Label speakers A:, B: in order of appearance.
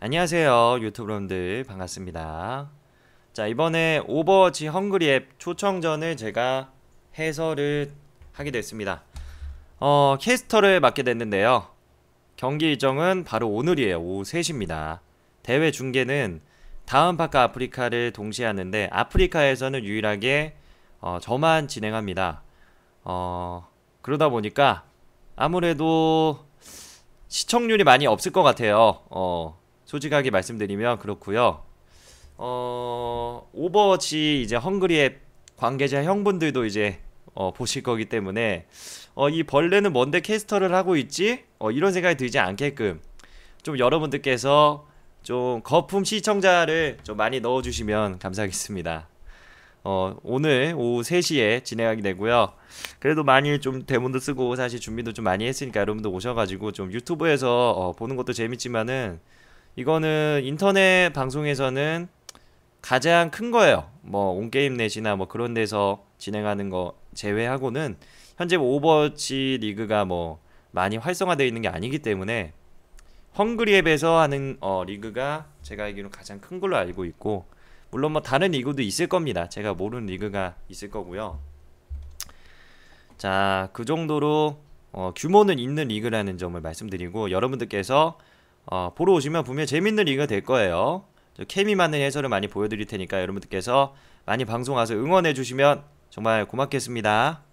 A: 안녕하세요 유튜브분들 반갑습니다 자 이번에 오버워치 헝그리 앱 초청전을 제가 해설을 하게 됐습니다 어 캐스터를 맡게 됐는데요 경기 일정은 바로 오늘이에요 오후 3시입니다 대회 중계는 다음 파카 아프리카를 동시에 하는데 아프리카에서는 유일하게 어, 저만 진행합니다 어 그러다 보니까 아무래도 시청률이 많이 없을 것 같아요 어 솔직하게 말씀드리면 그렇고요. 어, 오버워치 이제 헝그리의 관계자 형분들도 이제 어, 보실 거기 때문에 어, 이 벌레는 뭔데 캐스터를 하고 있지? 어, 이런 생각이 들지 않게끔 좀 여러분들께서 좀 거품 시청자를 좀 많이 넣어주시면 감사하겠습니다. 어, 오늘 오후 3시에 진행하게 되고요. 그래도 많이 좀대문도 쓰고 사실 준비도 좀 많이 했으니까 여러분들 오셔가지고 좀 유튜브에서 어, 보는 것도 재밌지만은 이거는 인터넷 방송에서는 가장 큰 거예요. 뭐 온게임 내지나 뭐 그런 데서 진행하는 거 제외하고는 현재 오버워치 리그가 뭐 많이 활성화되어 있는 게 아니기 때문에 헝그리앱에서 하는 어, 리그가 제가 알기로 가장 큰 걸로 알고 있고 물론 뭐 다른 리그도 있을 겁니다. 제가 모르는 리그가 있을 거고요. 자, 그 정도로 어, 규모는 있는 리그라는 점을 말씀드리고 여러분들께서 어, 보러 오시면 분명 재밌는 리그가 될 거예요. 케미 맞는 해설을 많이 보여드릴 테니까 여러분들께서 많이 방송 와서 응원해 주시면 정말 고맙겠습니다.